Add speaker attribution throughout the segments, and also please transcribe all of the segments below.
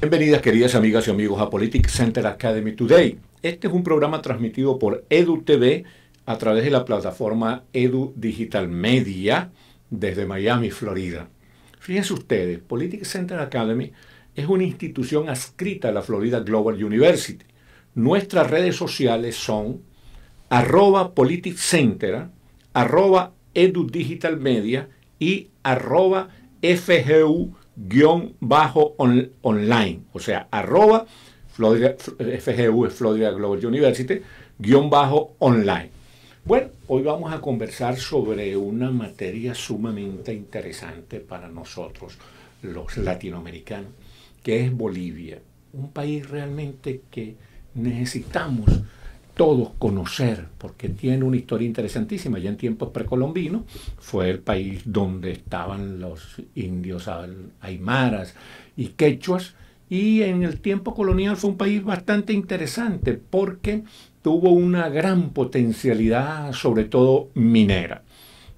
Speaker 1: Bienvenidas queridas amigas y amigos a Politics Center Academy Today. Este es un programa transmitido por EduTV a través de la plataforma Edu Digital Media desde Miami, Florida. Fíjense ustedes, Politics Center Academy es una institución adscrita a la Florida Global University. Nuestras redes sociales son arroba Politic arroba Edu y arroba FGU guión bajo online, o sea, arroba Florida, es Florida Global University, guión bajo online. Bueno, hoy vamos a conversar sobre una materia sumamente interesante para nosotros, los latinoamericanos, que es Bolivia, un país realmente que necesitamos todos conocer, porque tiene una historia interesantísima. Ya en tiempos precolombinos fue el país donde estaban los indios aymaras y quechuas, y en el tiempo colonial fue un país bastante interesante porque tuvo una gran potencialidad, sobre todo minera.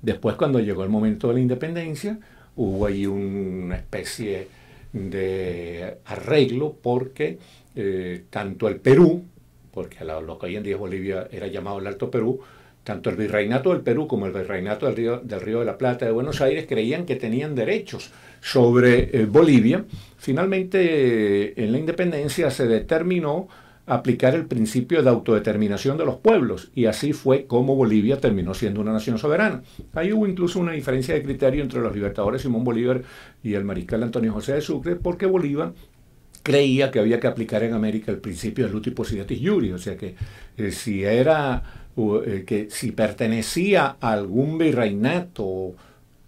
Speaker 1: Después, cuando llegó el momento de la independencia, hubo ahí una especie de arreglo porque eh, tanto el Perú porque lo que hoy en día Bolivia era llamado el Alto Perú, tanto el virreinato del Perú como el virreinato del Río, del Río de la Plata de Buenos Aires creían que tenían derechos sobre eh, Bolivia. Finalmente, en la independencia se determinó aplicar el principio de autodeterminación de los pueblos y así fue como Bolivia terminó siendo una nación soberana. Ahí hubo incluso una diferencia de criterio entre los libertadores Simón Bolívar y el mariscal Antonio José de Sucre porque Bolívar creía que había que aplicar en América el principio del uti Possidetis Iuri, o sea que eh, si era eh, que si pertenecía a algún virreinato,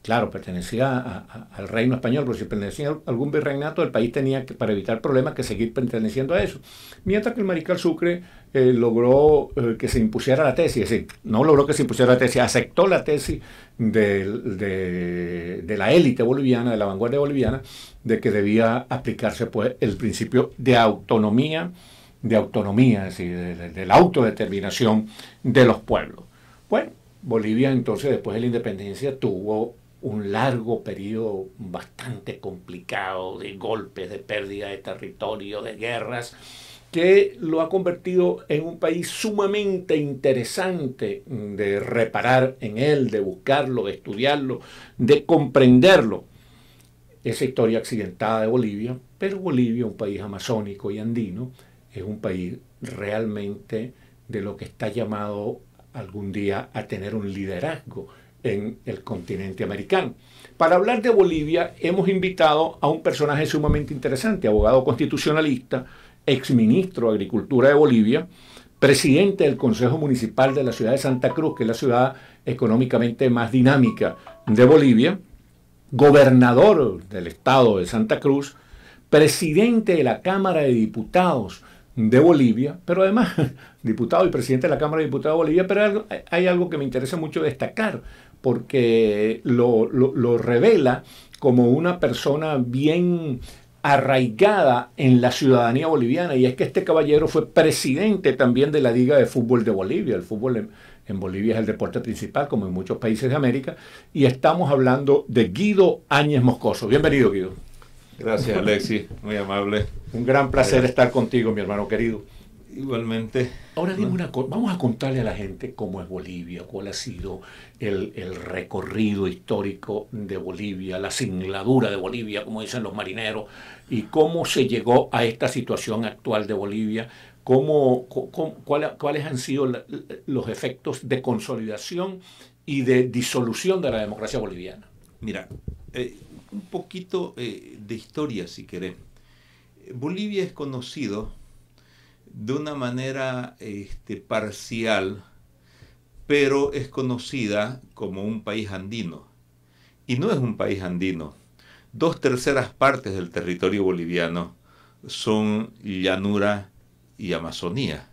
Speaker 1: claro, pertenecía al reino español, pero si pertenecía a algún virreinato, el país tenía que, para evitar problemas, que seguir perteneciendo a eso. Mientras que el mariscal Sucre eh, logró que se impusiera la tesis, es decir, no logró que se impusiera la tesis, aceptó la tesis de, la élite boliviana, de la vanguardia boliviana, de que debía aplicarse pues, el principio de autonomía, de autonomía, es decir, de, de la autodeterminación de los pueblos. Bueno, Bolivia entonces después de la independencia tuvo un largo periodo bastante complicado de golpes, de pérdida de territorio, de guerras que lo ha convertido en un país sumamente interesante de reparar en él, de buscarlo, de estudiarlo, de comprenderlo. Esa historia accidentada de Bolivia, pero Bolivia, un país amazónico y andino, es un país realmente de lo que está llamado algún día a tener un liderazgo en el continente americano. Para hablar de Bolivia hemos invitado a un personaje sumamente interesante, abogado constitucionalista, exministro de Agricultura de Bolivia, presidente del Consejo Municipal de la ciudad de Santa Cruz, que es la ciudad económicamente más dinámica de Bolivia, gobernador del estado de Santa Cruz, presidente de la Cámara de Diputados de Bolivia, pero además diputado y presidente de la Cámara de Diputados de Bolivia, pero hay algo que me interesa mucho destacar, porque lo, lo revela como una persona bien arraigada en la ciudadanía boliviana y es que este caballero fue presidente también de la Liga de Fútbol de Bolivia. El fútbol en, Bolivia es el deporte principal, como en muchos países de América, y estamos hablando de Guido Áñez Moscoso. Bienvenido, Guido. Gracias, Alexis, muy amable. Un gran placer estar contigo, mi hermano querido. Igualmente. Ahora dime una cosa, vamos a contarle a la gente cómo es Bolivia, cuál ha sido el, recorrido histórico de Bolivia, la singladura de Bolivia, como dicen los marineros, y cómo se llegó a esta situación actual de Bolivia, cómo, cuáles han sido los efectos de consolidación y de disolución de la democracia boliviana. Mira, eh, un poquito eh, de historia si querés.
Speaker 2: Bolivia es conocido de una manera este, parcial, pero es conocida como un país andino. Y no es un país andino. Dos terceras partes del territorio boliviano son llanura y Amazonía.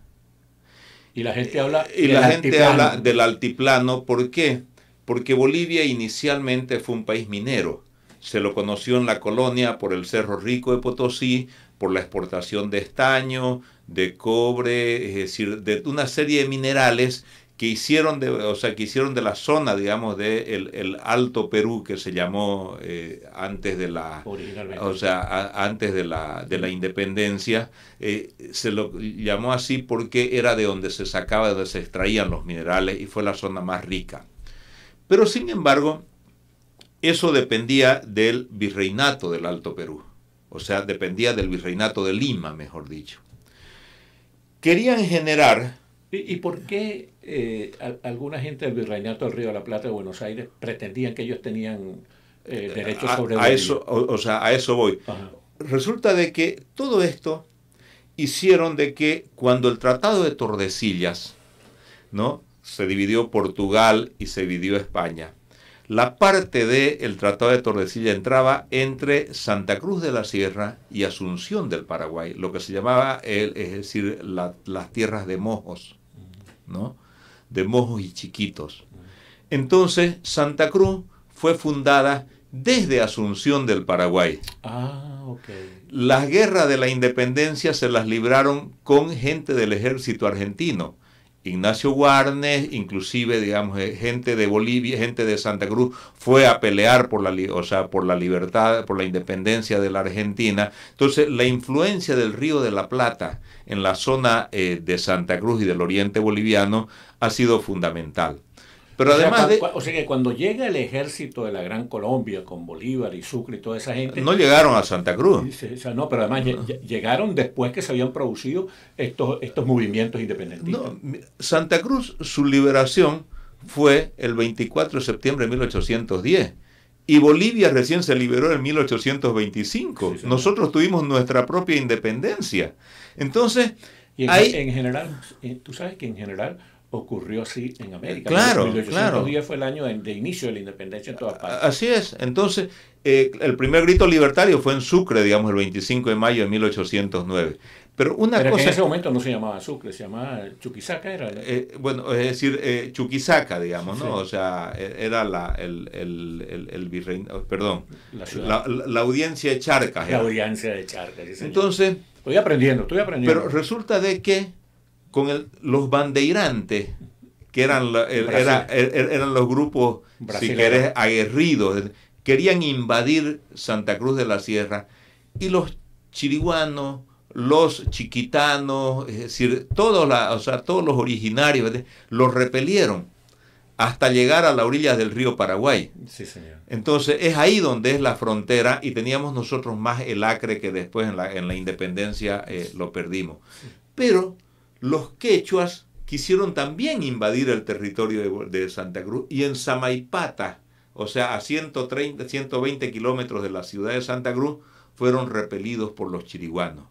Speaker 1: Y la gente habla, eh, y la gente habla del
Speaker 2: altiplano. ¿Por qué? Porque Bolivia inicialmente fue un país minero. Se lo conoció en la colonia por el Cerro Rico de Potosí, por la exportación de estaño, de cobre, es decir, de una serie de minerales que hicieron de, o sea, que hicieron de la zona, digamos, de el, Alto Perú que se llamó eh, antes de la, o sea, antes de la, independencia, eh, se lo llamó así porque era de donde se sacaba, de donde se extraían los minerales y fue la zona más rica. Pero sin embargo, eso dependía del virreinato del Alto Perú o sea, dependía del virreinato de
Speaker 1: Lima, mejor dicho. Querían generar... ¿Y, por qué eh, alguna gente del virreinato del Río de la Plata de Buenos Aires pretendían que ellos tenían eh, eh, derechos sobre... A eso,
Speaker 2: o, sea, a eso voy. Resulta de que todo esto hicieron de que cuando el Tratado de Tordesillas, ¿no? Se dividió Portugal y se dividió España la parte del Tratado de Tordesillas entraba entre Santa Cruz de la Sierra y Asunción del Paraguay, lo que se llamaba, es decir, las tierras de mojos, ¿no? De mojos y chiquitos. Entonces, Santa Cruz fue fundada desde Asunción del Paraguay. Ah, ok. Las guerras de la independencia se las libraron con gente del ejército argentino Ignacio Warnes, inclusive, digamos, eh, gente de Bolivia, gente de Santa Cruz, fue a pelear por la, o sea, por la libertad, por la independencia de la Argentina. Entonces, la influencia del Río de la Plata en la zona eh, de Santa Cruz y del oriente boliviano ha sido fundamental. Pero además de...
Speaker 1: O sea que cuando llega el ejército de la Gran Colombia con Bolívar y Sucre y toda esa gente... No llegaron a Santa Cruz. o sea, no, pero además llegaron después que se habían producido estos, estos movimientos independentistas. No, Santa Cruz,
Speaker 2: su liberación fue el 24 de septiembre de 1810. Y Bolivia recién se liberó en 1825. Nosotros tuvimos nuestra propia
Speaker 1: independencia. Entonces... Y hay... en general, eh, tú sabes que en general ocurrió así en América. Claro, 1810 claro. fue el año de, inicio de la independencia en todas partes. Así es.
Speaker 2: Entonces, eh, el primer grito libertario fue en Sucre, digamos, el 25 de mayo de 1809. Pero una cosa. en ese momento
Speaker 1: no se llamaba Sucre, se llamaba Chuquisaca, era. Eh, bueno,
Speaker 2: es decir, eh, Chuquisaca, digamos, ¿no? O sea, e, era la, el, el, el, oh, Perdón. La, audiencia de Charcas. La audiencia de Charcas, Entonces. Estoy aprendiendo, estoy aprendiendo. Pero resulta de que con los bandeirantes, que eran, eran los grupos, si querés, aguerridos. Querían invadir Santa Cruz de la Sierra y los chiriguanos, los chiquitanos, es decir, todos, o todos los originarios los repelieron hasta llegar a la orilla del río Paraguay. Sí, señor. Entonces es ahí donde es la frontera y teníamos nosotros más el acre que después en la, en la independencia eh, lo perdimos. Pero los quechuas quisieron también invadir el territorio de, Santa Cruz y en Samaipata, o sea, a 130, 120 kilómetros de la ciudad de Santa Cruz, fueron repelidos por los chiriguanos.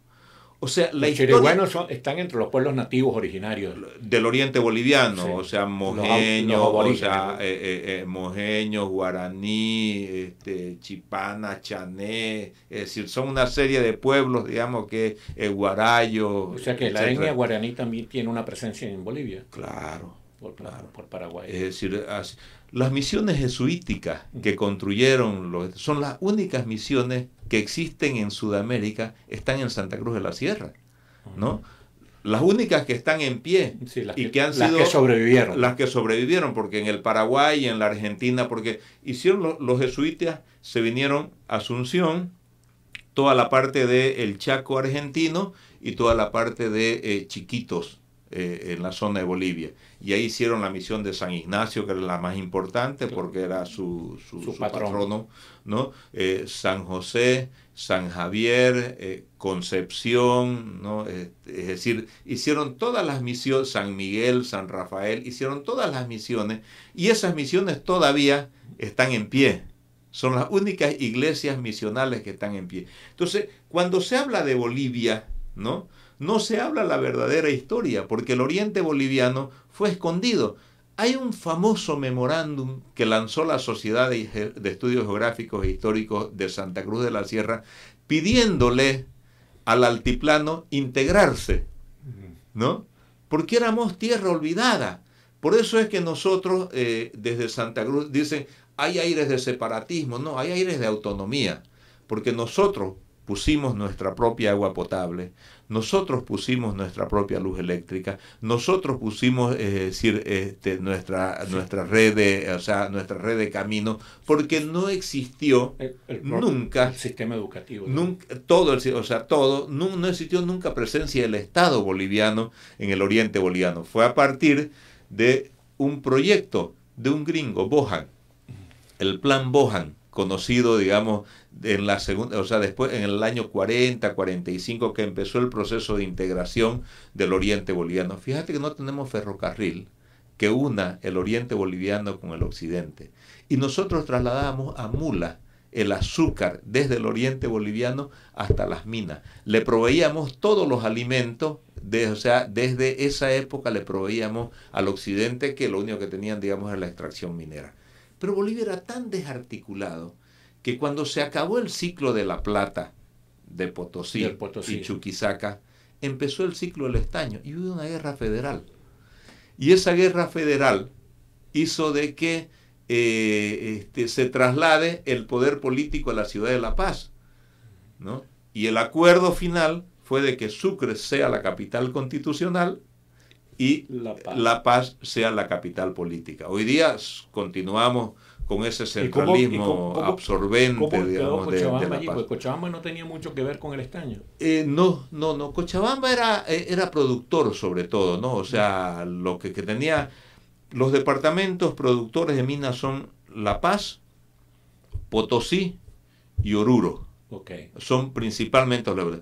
Speaker 1: O sea, la historia, son, están entre los pueblos nativos
Speaker 2: originarios. Del oriente boliviano, o sea, mojeños, mojeños, eh, eh, eh, guaraní, este, chipana, chané, es decir, son una serie de pueblos, digamos, que es guarayo. O sea que la etnia
Speaker 1: guaraní también tiene una presencia en Bolivia.
Speaker 2: Claro.
Speaker 1: Por, claro. por Paraguay. Es decir,
Speaker 2: las misiones jesuíticas que construyeron los, son las únicas misiones que existen en Sudamérica están en Santa Cruz de la Sierra, ¿no? Las únicas que están en pie y que, han sido las que sobrevivieron. Las que sobrevivieron, porque en el Paraguay y en la Argentina, porque hicieron los, jesuitas, se vinieron a Asunción, toda la parte del el Chaco argentino y toda la parte de eh, Chiquitos, eh, en la zona de Bolivia. Y ahí hicieron la misión de San Ignacio, que era la más importante porque era su, su, patrono, ¿no? Eh, San José, San Javier, eh, Concepción, ¿no? es decir, hicieron todas las misiones, San Miguel, San Rafael, hicieron todas las misiones y esas misiones todavía están en pie. Son las únicas iglesias misionales que están en pie. Entonces, cuando se habla de Bolivia, ¿no? no se habla la verdadera historia, porque el oriente boliviano fue escondido. Hay un famoso memorándum que lanzó la Sociedad de, Estudios Geográficos e Históricos de Santa Cruz de la Sierra pidiéndole al altiplano integrarse, ¿no? Porque éramos tierra olvidada. Por eso es que nosotros eh, desde Santa Cruz dicen, hay aires de separatismo, no, hay aires de autonomía, porque nosotros pusimos nuestra propia agua potable, nosotros pusimos nuestra propia luz eléctrica, nosotros pusimos decir, este, nuestra, red de, o sea, nuestra red de camino, porque no existió
Speaker 1: nunca sistema educativo. Nunca,
Speaker 2: todo, o sea, todo, no, existió nunca presencia del Estado boliviano en el oriente boliviano. Fue a partir de un proyecto de un gringo, Bohan, el plan Bohan, conocido, digamos, en la segunda, o sea, después en el año 40, 45 que empezó el proceso de integración del Oriente boliviano. Fíjate que no tenemos ferrocarril que una el Oriente boliviano con el Occidente. Y nosotros trasladamos a mula el azúcar desde el Oriente boliviano hasta las minas. Le proveíamos todos los alimentos o sea, desde esa época le proveíamos al occidente que lo único que tenían, digamos, era la extracción minera. Pero Bolivia era tan desarticulado que cuando se acabó el ciclo de la plata de Potosí, y Chuquisaca, empezó el ciclo del estaño y hubo una guerra federal. Y esa guerra federal hizo de que eh, este, se traslade el poder político a la ciudad de La Paz. Y el acuerdo final fue de que Sucre sea la capital constitucional y la paz. sea la capital política. Hoy día continuamos con ese centralismo absorbente, digamos, de, de, la allí, paz. Pues
Speaker 1: Cochabamba no tenía mucho que ver con el estaño. Eh, no, no, no.
Speaker 2: Cochabamba era, eh, era productor sobre todo, ¿no? O sea, lo que, tenía... Los departamentos productores de minas son La Paz, Potosí y Oruro. Son principalmente los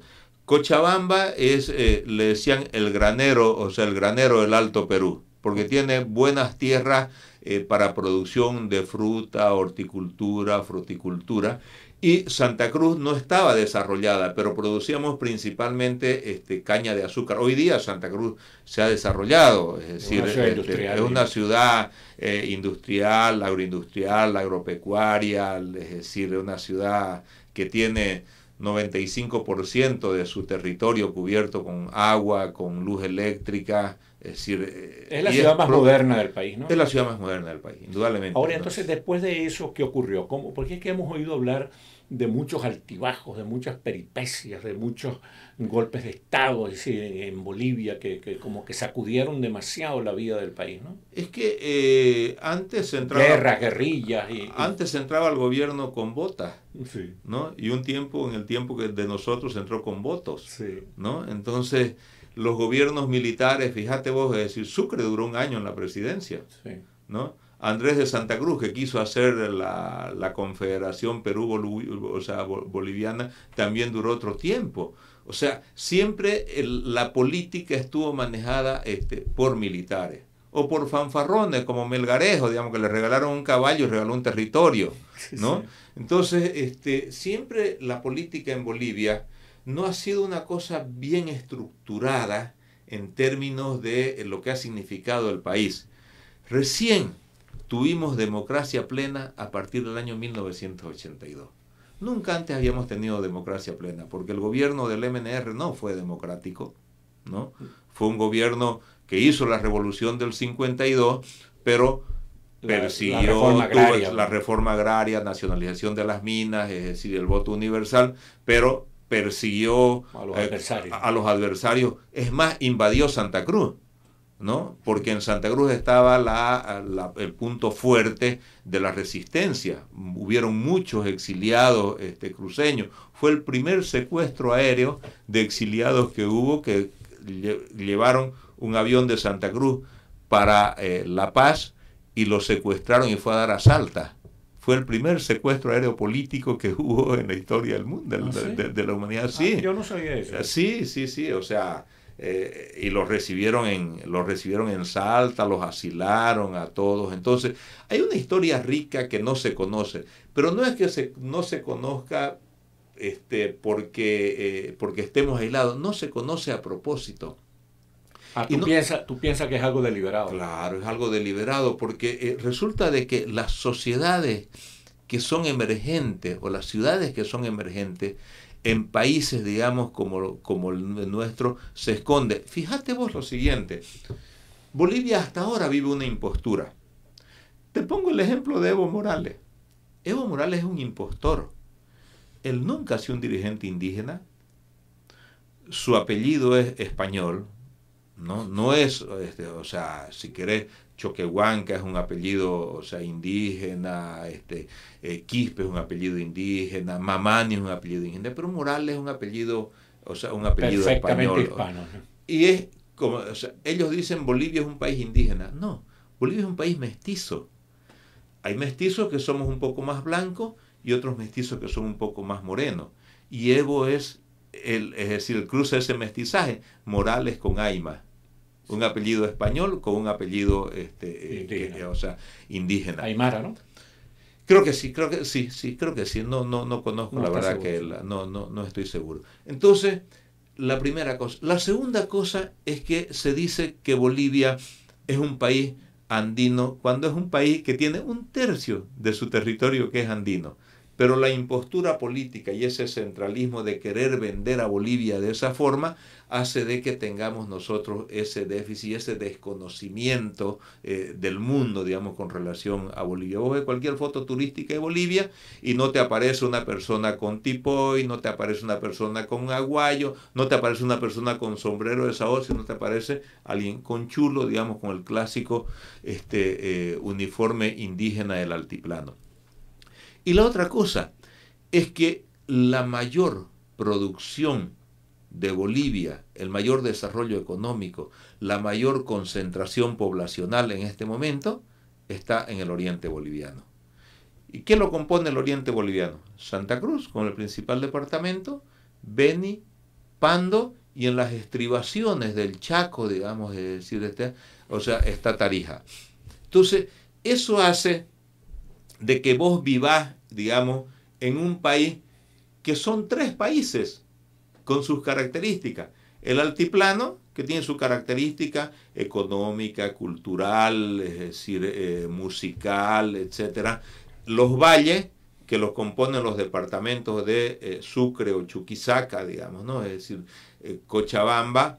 Speaker 2: Cochabamba es, eh, le decían el granero, o sea, el granero del Alto Perú, porque tiene buenas tierras eh, para producción de fruta, horticultura, fruticultura. Y Santa Cruz no estaba desarrollada, pero producíamos principalmente este, caña de azúcar. Hoy día Santa Cruz se ha desarrollado, es decir, una es una ciudad este, eh, industrial, agroindustrial, agropecuaria, es decir, una ciudad que tiene 95% de su territorio cubierto con agua, con luz eléctrica. Es decir, eh, es la ciudad más moderna del país, ¿no? Es la ciudad más moderna del país, indudablemente. Ahora,
Speaker 1: entonces, después de eso, ¿qué ocurrió? ¿Cómo? Porque es que hemos oído hablar de muchos altibajos, de muchas peripecias, de muchos golpes de Estado en Bolivia que, como que sacudieron demasiado la vida del país. ¿no?
Speaker 2: Es que eh, antes entraba... Guerras,
Speaker 1: guerrillas. Y, Antes entraba el gobierno con
Speaker 2: botas. ¿no? Y un tiempo, en el tiempo que de nosotros entró con votos. ¿no? Entonces, los gobiernos militares, fíjate vos, decir, Sucre duró un año en la presidencia. ¿no? Andrés de Santa Cruz, que quiso hacer la, la Confederación perú Boliviana, también duró otro tiempo. O sea, siempre la política estuvo manejada este, por militares o por fanfarrones como Melgarejo, digamos que le regalaron un caballo y regaló un territorio, ¿no? Entonces, este, siempre la política en Bolivia no ha sido una cosa bien estructurada en términos de eh, lo que ha significado el país. Recién tuvimos democracia plena a partir del año 1982. Nunca antes habíamos tenido democracia plena, porque el gobierno del MNR no fue democrático, ¿no? Fue un gobierno que hizo la revolución del 52, pero persiguió la, reforma agraria, la reforma agraria nacionalización de las minas, es decir, el voto universal, pero persiguió a los, eh, a los, adversarios. Es más, invadió Santa Cruz. ¿no? Porque en Santa Cruz estaba el punto fuerte de la resistencia. Hubieron muchos exiliados este, cruceños. Fue el primer secuestro aéreo de exiliados que hubo que llevaron un avión de Santa Cruz para eh, La Paz y lo secuestraron y fue a dar a Fue el primer secuestro aéreo político que hubo en la historia del mundo, ¿Ah, de, la humanidad. Ah, sí. yo no Sí, sí, sí. O sea, eh, y los recibieron, en, los recibieron en Salta, los asilaron a todos. Entonces, hay una historia rica que no se conoce, pero no es que no se conozca este, porque, eh, porque estemos aislados, no se conoce a propósito. Ah, tú, piensas, que es algo deliberado. Claro, es algo deliberado, porque eh, resulta de que las sociedades que son emergentes o las ciudades que son emergentes en países, digamos, como, como el nuestro, se esconde. Fíjate vos lo siguiente, Bolivia hasta ahora vive una impostura. Te pongo el ejemplo de Evo Morales. Evo Morales es un impostor. Él nunca ha sido un dirigente indígena. Su apellido es español, no, no es, este, o sea, si querés, Choquehuanca es un apellido o sea, indígena, este, eh, Quispe es un apellido indígena, Mamani es un apellido indígena, pero Morales es un apellido, o sea, un apellido Perfectamente español. Hispano. Y es como, ellos dicen Bolivia es un país indígena. No, Bolivia es un país mestizo. Hay mestizos que somos un poco más blancos y otros mestizos que son un poco más morenos. Y Evo es, el, es decir, el cruce de ese mestizaje, Morales con Aima un apellido español con un apellido este, eh, indígena. o sea, indígena. Aymara, ¿no? Creo que sí, creo que sí, sí, creo que sí. No, no, no conozco la verdad que no, no, no estoy seguro. Entonces, la primera cosa. La segunda cosa es que se dice que Bolivia es un país andino cuando es un país que tiene un tercio de su territorio que es andino. Pero la impostura política y ese centralismo de querer vender a Bolivia de esa forma hace de que tengamos nosotros ese déficit, ese desconocimiento eh, del mundo, digamos, con relación a Bolivia. Vos ves cualquier foto turística de Bolivia y no te aparece una persona con tipoy, no te aparece una persona con aguayo, no te aparece una persona con sombrero de sabor, no te aparece alguien con chulo, digamos, con el clásico este, eh, uniforme indígena del altiplano. Y la otra cosa es que la mayor producción de Bolivia, el mayor desarrollo económico, la mayor concentración poblacional en este momento, está en el oriente boliviano. ¿Y qué lo compone el oriente boliviano? Santa Cruz, con el principal departamento, Beni, Pando, y en las estribaciones del Chaco, digamos, es decir, este, o sea, está Tarija. Entonces, eso hace de que vos vivás digamos, en un país que son tres países con sus características. El altiplano, que tiene su característica económica, cultural, es decir, eh, musical, etc. Los valles, que los componen los departamentos de eh, Sucre o Chuquisaca, digamos, ¿no? Es decir, eh, Cochabamba,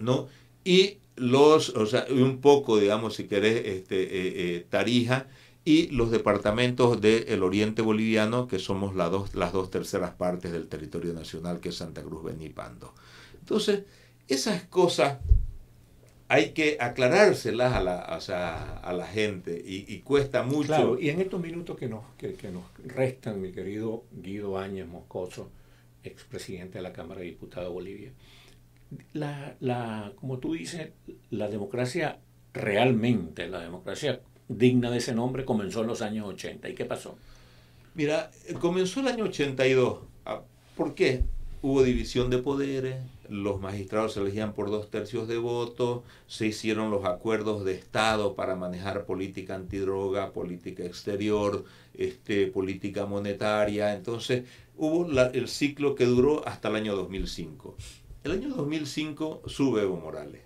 Speaker 2: ¿no? Y los, o sea, un poco, digamos, si querés, este, Tarija, y los departamentos del oriente boliviano, que somos las dos, las dos terceras partes del territorio nacional, que es Santa Cruz, Beni Entonces, esas cosas hay que aclarárselas a la, gente y, cuesta mucho. Claro, y
Speaker 1: en estos minutos que nos, nos restan, mi querido Guido Áñez Moscoso, expresidente de la Cámara de Diputados de Bolivia, la, como tú dices, la democracia realmente, la democracia digna de ese nombre comenzó en los años 80. ¿Y qué pasó? Mira,
Speaker 2: eh, comenzó el año 82. Ah, ¿Por qué? Hubo división de poderes, los magistrados se elegían por dos tercios de voto, se hicieron los acuerdos de Estado para manejar política antidroga, política exterior, este, política monetaria. Entonces hubo el ciclo que duró hasta el año 2005. El año 2005 sube Evo Morales.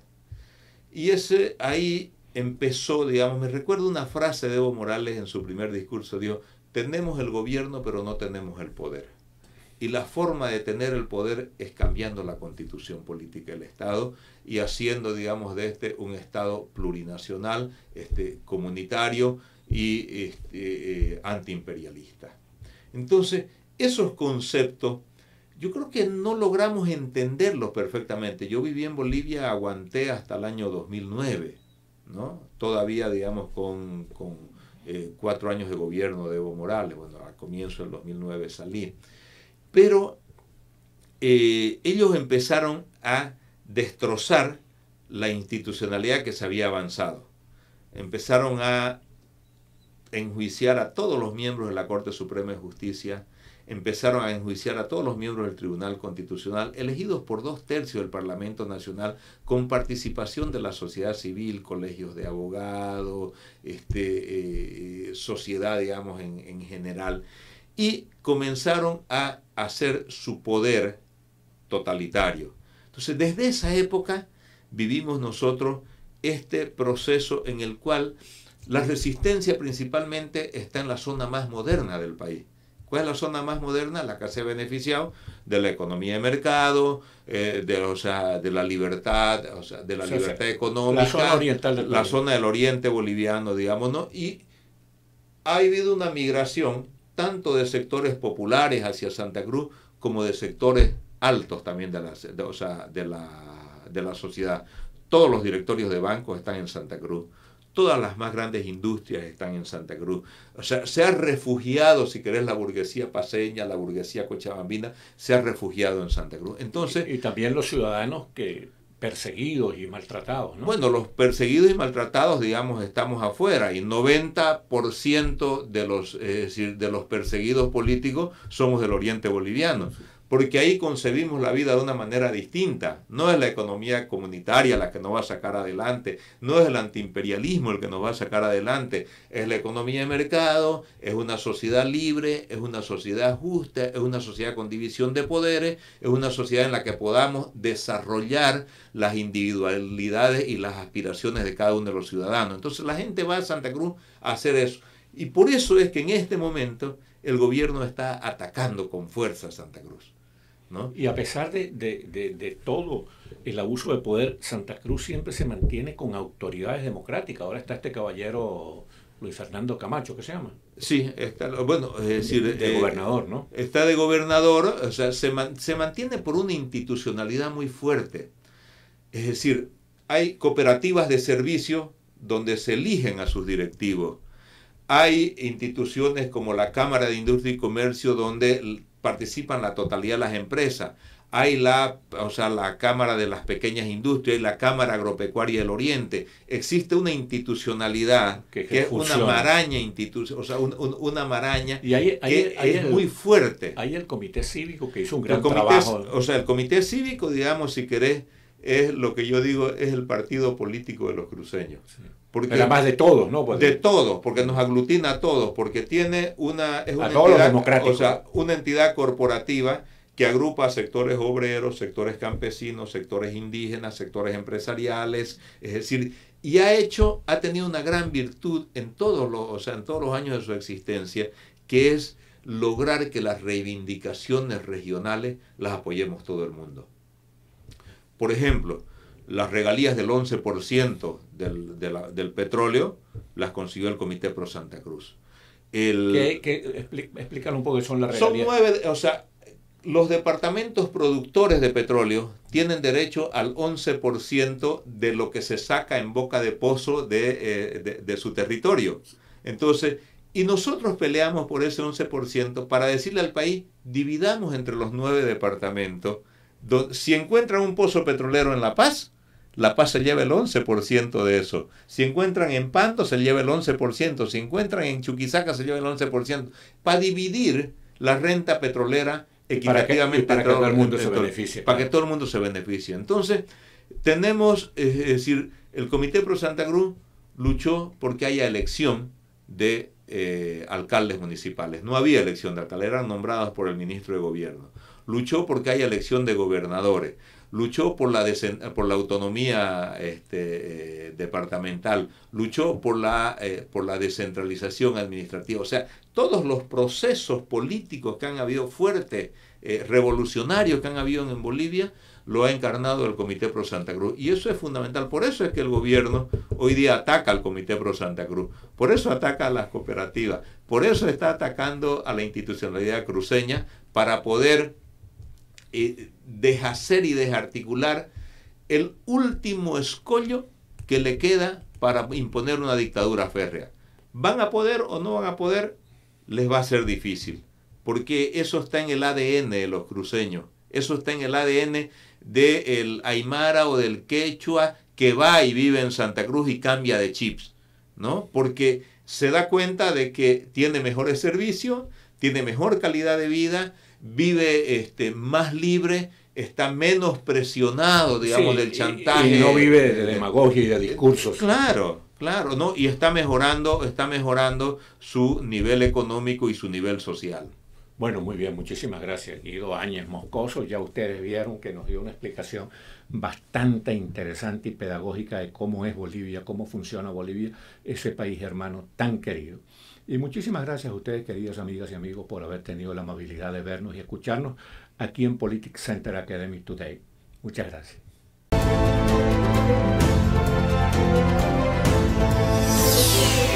Speaker 2: Y ese ahí empezó, digamos, me recuerdo una frase de Evo Morales en su primer discurso, dijo, tenemos el gobierno pero no tenemos el poder. Y la forma de tener el poder es cambiando la constitución política del Estado y haciendo, digamos, de este un Estado plurinacional, este, comunitario y este, eh, antiimperialista. Entonces, esos conceptos yo creo que no logramos entenderlos perfectamente. Yo viví en Bolivia, aguanté hasta el año 2009 Todavía, digamos, con, eh, cuatro años de gobierno de Evo Morales, bueno, al comienzo del 2009 salí. Pero eh, ellos empezaron a destrozar la institucionalidad que se había avanzado. Empezaron a enjuiciar a todos los miembros de la Corte Suprema de Justicia empezaron a enjuiciar a todos los miembros del Tribunal Constitucional, elegidos por dos tercios del Parlamento Nacional, con participación de la sociedad civil, colegios de abogados, este, eh, sociedad, digamos, en general, y comenzaron a hacer su poder totalitario. Entonces, desde esa época vivimos nosotros este proceso en el cual la resistencia principalmente está en la zona más moderna del país ¿Cuál es la zona más moderna? La que se ha beneficiado de la economía de mercado, eh, de, de la libertad, o de la libertad económica. La zona del oriente boliviano, digamos, ¿no? Y ha habido una migración tanto de sectores populares hacia Santa Cruz como de sectores altos también de, las, de la sociedad. Todos los directorios de bancos están en Santa Cruz. Todas las más grandes industrias están en Santa Cruz. O sea, se ha refugiado, si querés, la burguesía paseña, la burguesía cochabambina, se ha refugiado en Santa Cruz. Entonces, y, también los ciudadanos que perseguidos y maltratados. ¿no? Bueno, los perseguidos y maltratados, digamos, estamos afuera y 90% de los, de los perseguidos políticos somos del oriente boliviano porque ahí concebimos la vida de una manera distinta. No es la economía comunitaria la que nos va a sacar adelante, no es el antiimperialismo el que nos va a sacar adelante, es la economía de mercado, es una sociedad libre, es una sociedad justa, es una sociedad con división de poderes, es una sociedad en la que podamos desarrollar las individualidades y las aspiraciones de cada uno de los ciudadanos. Entonces la gente va a Santa Cruz a hacer eso. Y por eso es que en este momento el gobierno está
Speaker 1: atacando con fuerza a Santa Cruz. Y a pesar de, todo el abuso de poder, Santa Cruz siempre se mantiene con autoridades democráticas. Ahora está este caballero Luis Fernando Camacho, ¿qué se llama?
Speaker 2: Sí, está, bueno, es decir... De, eh, gobernador, ¿no? Está de gobernador, o sea, se, se mantiene por una institucionalidad muy fuerte. Es decir, hay cooperativas de servicio donde se eligen a sus directivos. Hay instituciones como la Cámara de Industria y Comercio donde participan la totalidad de las empresas. Hay la, o sea, la Cámara de las Pequeñas Industrias y la Cámara Agropecuaria del Oriente. Existe una institucionalidad que, es una maraña, institucional, o sea, una maraña y que es muy fuerte. Hay el Comité Cívico que hizo un gran trabajo. O sea, el Comité Cívico, digamos, si querés, es lo que yo digo, es el partido político de los cruceños además de todos, ¿no? Pues, de eh, todos, porque nos aglutina a todos, porque tiene una... entidad, o sea, una entidad corporativa que agrupa sectores obreros, sectores campesinos, sectores indígenas, sectores empresariales, es decir, y ha hecho, ha tenido una gran virtud en todos los, en todos los años de su existencia, que es lograr que las reivindicaciones regionales las apoyemos todo el mundo. Por ejemplo, las regalías del 11% del, del, petróleo las consiguió el Comité Pro Santa Cruz. El,
Speaker 1: un poco qué son las regalías. Son
Speaker 2: nueve, o sea, los departamentos productores de petróleo tienen derecho al 11% de lo que se saca en boca de pozo de, eh, su territorio. Entonces, y nosotros peleamos por ese 11% para decirle al país, dividamos entre los nueve departamentos si encuentran un pozo petrolero en La Paz, La Paz se lleva el 11% de eso. Si encuentran en Panto, se lleva el 11%. Si encuentran en Chuquisaca, se lleva el 11%. Para dividir la renta petrolera equitativamente para que, todo el mundo se beneficie. Para que todo el mundo se beneficie. Entonces, tenemos, eh, es decir, el Comité Pro Santa Cruz luchó porque haya elección de eh, alcaldes municipales. No había elección de alcaldes, eran nombrados por el ministro de Gobierno luchó porque hay elección de gobernadores, luchó por la, por la autonomía este, eh, departamental, luchó por la, eh, por la descentralización administrativa. O sea, todos los procesos políticos que han habido fuertes, eh, revolucionarios que han habido en Bolivia, lo ha encarnado el Comité Pro Santa Cruz. Y eso es fundamental. Por eso es que el gobierno hoy día ataca al Comité Pro Santa Cruz. Por eso ataca a las cooperativas. Por eso está atacando a la institucionalidad cruceña para poder deshacer y desarticular el último escollo que le queda para imponer una dictadura férrea. ¿Van a poder o no van a poder? Les va a ser difícil, porque eso está en el ADN de los cruceños, eso está en el ADN del Aymara o del Quechua que va y vive en Santa Cruz y cambia de chips, ¿no? Porque se da cuenta de que tiene mejores servicios, tiene mejor calidad de vida, vive este, más libre, está menos presionado, digamos, del chantaje. Y, no vive de demagogia
Speaker 1: y de discursos. Eh, claro,
Speaker 2: claro, ¿no? Y está mejorando, está mejorando su nivel económico y su nivel social. Bueno,
Speaker 1: muy bien, muchísimas gracias, Guido Áñez Moscoso. Ya ustedes vieron que nos dio una explicación bastante interesante y pedagógica de cómo es Bolivia, cómo funciona Bolivia, ese país hermano tan querido. Y muchísimas gracias a ustedes, queridas amigas y amigos, por haber tenido la amabilidad de vernos y escucharnos aquí en Politics Center Academy Today. Muchas gracias.